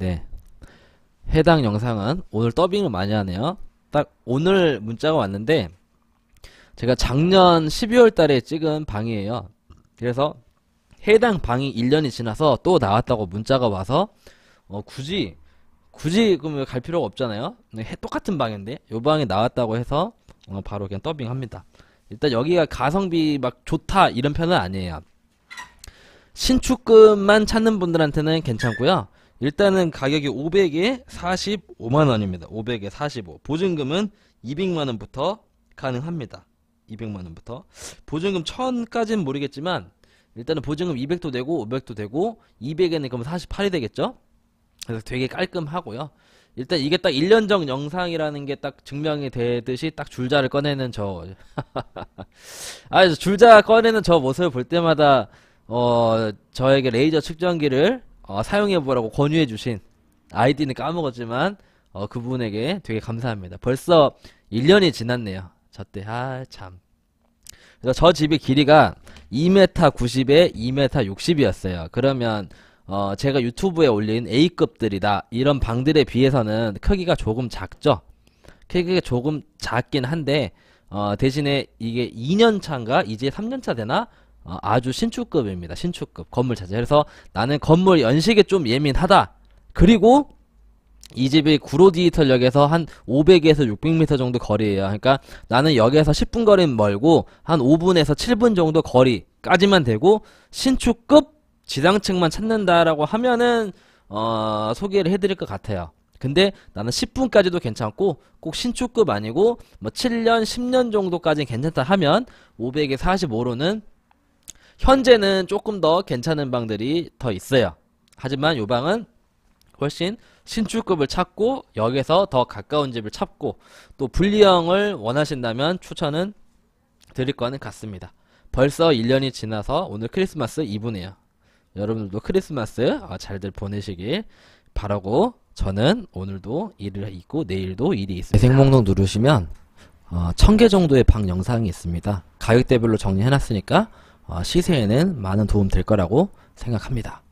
있 네. 해당 영상은 오늘 더빙을 많이 하네요. 딱 오늘 문자가 왔는데 제가 작년 12월 달에 찍은 방이에요. 그래서 해당 방이 1년이 지나서 또 나왔다고 문자가 와서 어 굳이 굳이 그러면 갈 필요가 없잖아요. 네, 똑같은 방인데 요 방이 나왔다고 해서 어 바로 그냥 더빙합니다. 일단 여기가 가성비 막 좋다 이런 편은 아니에요. 신축급만 찾는 분들한테는 괜찮고요. 일단은 가격이 500에 45만원입니다. 500에 45. 보증금은 200만원부터 가능합니다. 200만원부터. 보증금 1000까지는 모르겠지만, 일단은 보증금 200도 되고, 500도 되고, 200에는 그러면 48이 되겠죠? 그래서 되게 깔끔하고요. 일단 이게 딱 1년 전 영상이라는 게 딱 증명이 되듯이 딱 줄자를 꺼내는 저. 아, 줄자 꺼내는 저 모습을 볼 때마다, 어, 저에게 레이저 측정기를 어, 사용해보라고 권유해주신 아이디는 까먹었지만 어, 그분에게 되게 감사합니다. 벌써 1년이 지났네요. 저때 아 참. 그래서 저 집의 길이가 2m 90에 2m 60이었어요. 그러면 어, 제가 유튜브에 올린 A급들이다 이런 방들에 비해서는 크기가 조금 작죠. 크기가 조금 작긴 한데 어, 대신에 이게 2년 차인가 이제 3년 차 되나 어, 아주 신축급입니다. 신축급 건물 자체. 그래서 나는 건물 연식에 좀 예민하다. 그리고 이 집이 구로 디지털역에서 한 500에서 600m 정도 거리예요. 그러니까 나는 역에서 10분 거리는 멀고 한 5분에서 7분 정도 거리까지만 되고 신축급 지상층만 찾는다라고 하면은 어, 소개를 해드릴 것 같아요. 근데 나는 10분까지도 괜찮고 꼭 신축급 아니고 뭐 7년, 10년 정도까지 괜찮다 하면 500에 45로는 현재는 조금 더 괜찮은 방들이 더 있어요. 하지만 요 방은 훨씬 신축급을 찾고 역에서 더 가까운 집을 찾고 또 분리형을 원하신다면 추천은 드릴 거는 같습니다. 벌써 1년이 지나서 오늘 크리스마스 이브네요. 여러분들도 크리스마스 아, 잘들 보내시길 바라고 저는 오늘도 일을 있고 내일도 일이 있습니다. 생목록 누르시면 어, 1000개 정도의 방 영상이 있습니다. 가격대별로 정리해놨으니까 어, 시세에는 많은 도움 될 거라고 생각합니다.